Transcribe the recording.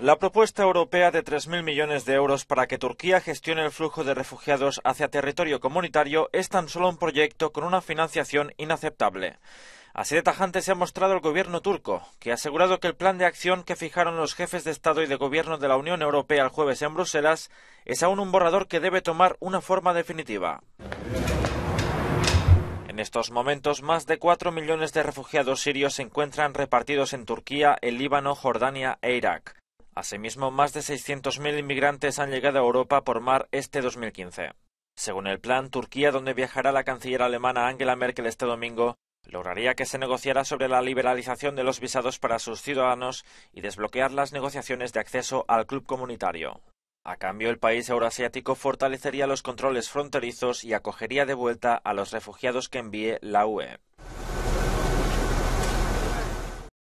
La propuesta europea de 3.000 millones de euros para que Turquía gestione el flujo de refugiados hacia territorio comunitario es tan solo un proyecto con una financiación inaceptable. Así de tajante se ha mostrado el gobierno turco, que ha asegurado que el plan de acción que fijaron los jefes de Estado y de Gobierno de la Unión Europea el jueves en Bruselas es aún un borrador que debe tomar una forma definitiva. En estos momentos, más de 4 millones de refugiados sirios se encuentran repartidos en Turquía, el Líbano, Jordania e Irak. Asimismo, más de 600.000 inmigrantes han llegado a Europa por mar este 2015. Según el plan, Turquía, donde viajará la canciller alemana Angela Merkel este domingo, lograría que se negociara sobre la liberalización de los visados para sus ciudadanos y desbloquear las negociaciones de acceso al club comunitario. A cambio, el país euroasiático fortalecería los controles fronterizos y acogería de vuelta a los refugiados que envíe la UE.